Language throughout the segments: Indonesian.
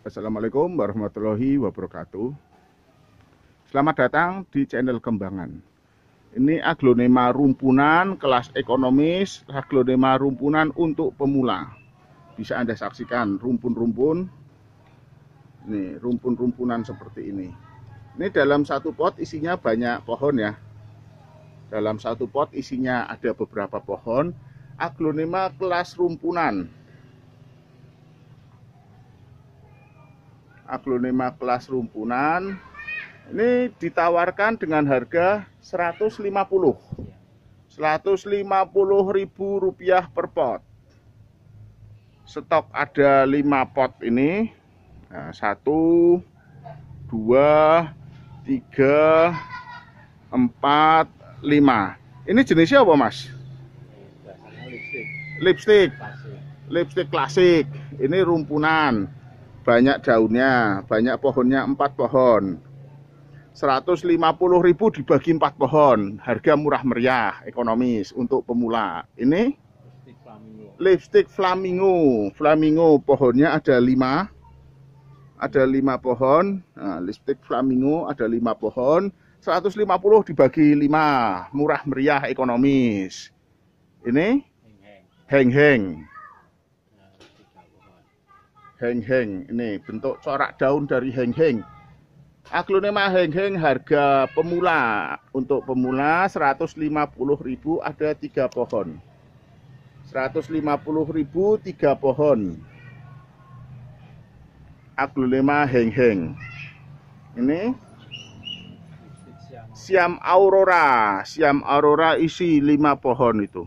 Assalamualaikum warahmatullahi wabarakatuh Selamat datang di channel kembangan Ini aglonema rumpunan kelas ekonomis Aglonema rumpunan untuk pemula Bisa Anda saksikan rumpun-rumpun Ini rumpun-rumpunan seperti ini Ini dalam satu pot isinya banyak pohon ya Dalam satu pot isinya ada beberapa pohon Aglonema kelas rumpunan aglonema kelas rumpunan ini ditawarkan dengan harga 150 150 ribu rupiah per pot stok ada 5 pot ini nah, 1 2 3 4 5 ini jenisnya apa mas? lipstick lipstick klasik ini rumpunan banyak daunnya, banyak pohonnya empat pohon. 150 ribu dibagi empat pohon, harga murah meriah, ekonomis untuk pemula. Ini lipstick flamingo. flamingo, pohonnya ada lima ada lima pohon, nah, lipstick flamingo ada lima pohon, 150 dibagi lima murah meriah ekonomis. Ini heng-heng heng-heng. Ini bentuk corak daun dari heng-heng. Aglonema heng-heng harga pemula. Untuk pemula 150.000 ada tiga pohon. 150.000 tiga pohon. Aglonema heng-heng. Ini Siam Aurora. Siam Aurora isi lima pohon itu.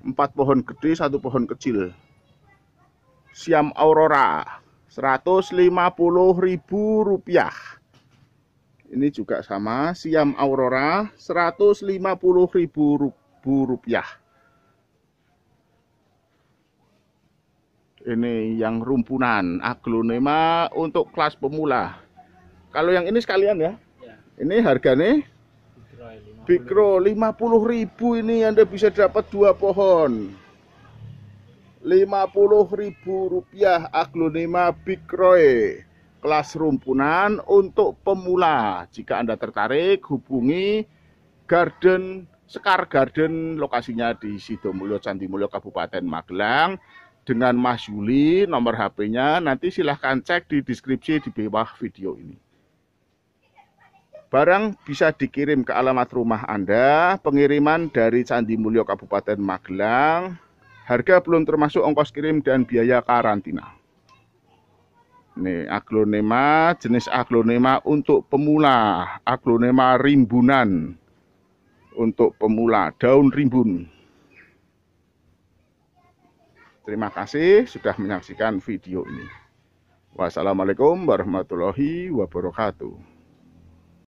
empat pohon gede, satu pohon kecil. Siam Aurora 150.000 rupiah ini juga sama Siam Aurora 150.000 rupiah ini yang rumpunan aglonema untuk kelas pemula kalau yang ini sekalian ya, ya. ini harganya Bikro 50.000 ini Anda bisa dapat dua pohon Rp50.000 aglonema Roy kelas rumpunan untuk pemula. Jika Anda tertarik, hubungi Garden Sekar Garden lokasinya di Sidomulyo Candimulyo Kabupaten Magelang dengan Mas Yuli nomor HP-nya nanti silahkan cek di deskripsi di bawah video ini. Barang bisa dikirim ke alamat rumah Anda, pengiriman dari Candi Mulyo Kabupaten Magelang, Harga belum termasuk ongkos kirim dan biaya karantina. Nih, aglonema, jenis aglonema untuk pemula, aglonema rimbunan untuk pemula, daun rimbun. Terima kasih sudah menyaksikan video ini. Wassalamualaikum warahmatullahi wabarakatuh.